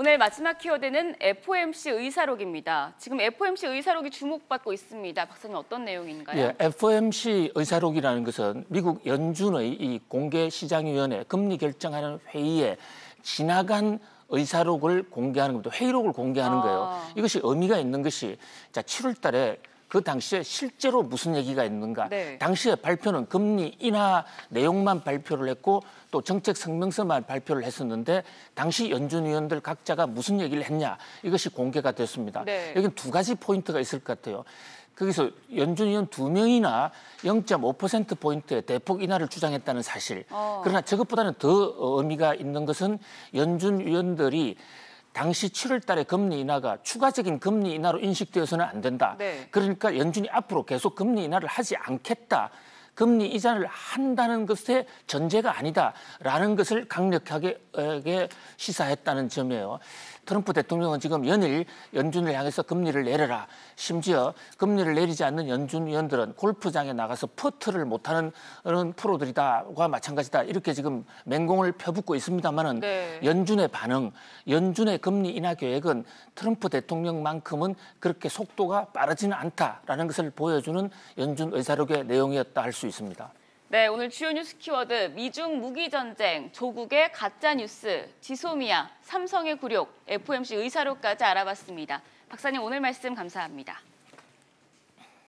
오늘 마지막 키워드는 FOMC 의사록입니다. 지금 FOMC 의사록이 주목받고 있습니다. 박사님 어떤 내용인가요? 예, FOMC 의사록이라는 것은 미국 연준의 이 공개시장위원회 금리 결정하는 회의에 지나간 의사록을 공개하는 겁니다. 회의록을 공개하는 아. 거예요. 이것이 의미가 있는 것이 자 7월 달에 그 당시에 실제로 무슨 얘기가 있는가. 네. 당시에 발표는 금리 인하 내용만 발표를 했고 또 정책 성명서만 발표를 했었는데 당시 연준 위원들 각자가 무슨 얘기를 했냐 이것이 공개가 됐습니다. 네. 여기 두 가지 포인트가 있을 것 같아요. 거기서 연준 위원 두 명이나 0.5% 포인트의 대폭 인하를 주장했다는 사실. 어. 그러나 저것보다는 더 의미가 있는 것은 연준 위원들이 당시 7월 달에 금리 인하가 추가적인 금리 인하로 인식되어서는 안 된다. 네. 그러니까 연준이 앞으로 계속 금리 인하를 하지 않겠다. 금리 이자를 한다는 것에 전제가 아니다라는 것을 강력하게 시사했다는 점이에요. 트럼프 대통령은 지금 연일 연준을 향해서 금리를 내려라. 심지어 금리를 내리지 않는 연준 위원들은 골프장에 나가서 퍼트를 못하는 그런 프로들이다와 마찬가지다. 이렇게 지금 맹공을 펴붓고 있습니다만은 네. 연준의 반응, 연준의 금리 인하 계획은 트럼프 대통령만큼은 그렇게 속도가 빠르지는 않다라는 것을 보여주는 연준 의사록의 내용이었다 할 수 있습니다. 있습니다. 네, 오늘 주요 뉴스 키워드 미중 무기 전쟁, 조국의 가짜 뉴스, 지소미아, 삼성의 굴욕, FOMC 의사로까지 알아봤습니다. 박사님 오늘 말씀 감사합니다.